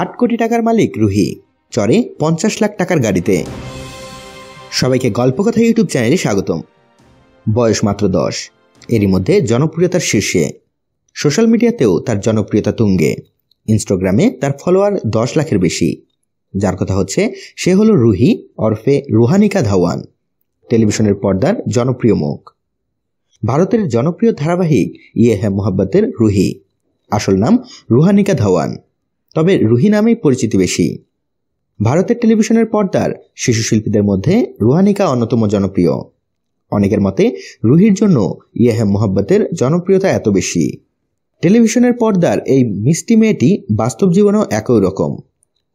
আট কোটি টাকার মালিক রুহি চড়ে পঞ্চাশ লাখ টাকার গাড়িতে সবাইকে গল্প কথা ইউটিউব চ্যানেলে স্বাগতম বয়স মাত্র দশ এরই মধ্যে জনপ্রিয়তার শীর্ষে সোশ্যাল মিডিয়াতেও তার জনপ্রিয়তা তুঙ্গে ইনস্টাগ্রামে তার ফলোয়ার দশ লাখের বেশি যার কথা হচ্ছে সে হলো রুহি অরফে রুহানিকা ধাওয়ান টেলিভিশনের পর্দার জনপ্রিয় মুখ ভারতের জনপ্রিয় ধারাবাহিক ইয়ে হ্যা মোহাব্বতের রুহি আসল নাম রুহানিকা ধাওয়ান তবে রুহি নামেই পরিচিতি বেশি ভারতের টেলিভিশনের পর্দার শিশু শিল্পীদের মধ্যে রুহানিকা অন্যতম জনপ্রিয় অনেকের মতে রুহির জন্য ইয়াহে মোহাব্বতের জনপ্রিয়তা এত বেশি টেলিভিশনের পর্দার এই মিষ্টি মেয়েটি বাস্তব জীবনেও একই রকম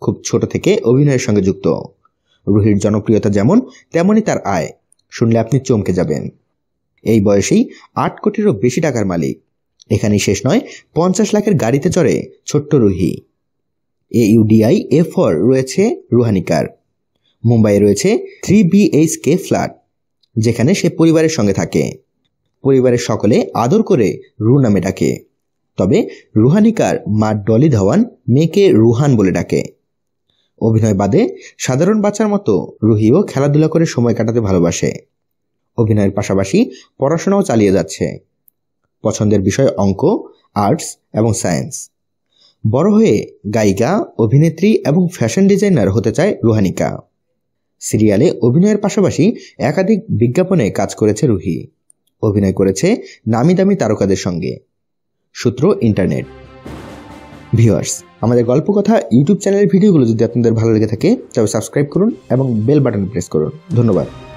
খুব ছোট থেকে অভিনয়ের সঙ্গে যুক্ত রুহির জনপ্রিয়তা যেমন তেমনই তার আয় শুনলে আপনি চমকে যাবেন এই বয়সেই আট কোটিরও বেশি টাকার মালিক এখানেই শেষ নয় পঞ্চাশ লাখের গাড়িতে চড়ে ছোট্ট রুহি এ ইউডিআই এ ফর রয়েছে রুহানিকার মুম্বাইয়ে রয়েছে থ্রি বিএইচকে ফ্ল্যাট যেখানে সে পরিবারের সঙ্গে থাকে পরিবারের সকলে আদর করে রু নামে ডাকে তবে রুহানিকার মা ডলি ধওয়ান মেয়েকে রুহান বলে ডাকে অভিনয় বাদে সাধারণ বাচ্চার মতো রুহিও খেলাধুলা করে সময় কাটাতে ভালোবাসে অভিনয়ের পাশাপাশি পড়াশোনাও চালিয়ে যাচ্ছে পছন্দের বিষয় অঙ্ক আর্টস এবং সায়েন্স বড় হয়ে গায়িকা অভিনেত্রী এবং ফ্যাশন ডিজাইনার হতে চায় রুহানিকা সিরিয়ালে অভিনয়ের পাশাপাশি একাধিক বিজ্ঞাপনে কাজ করেছে রুহি অভিনয় করেছে নামি দামি তারকাদের সঙ্গে সূত্র ইন্টারনেট ভিওয়ার্স আমাদের গল্প কথা ইউটিউব চ্যানেলের ভিডিওগুলো যদি আপনাদের ভালো লেগে থাকে তবে সাবস্ক্রাইব করুন এবং বেল বাটন প্রেস করুন ধন্যবাদ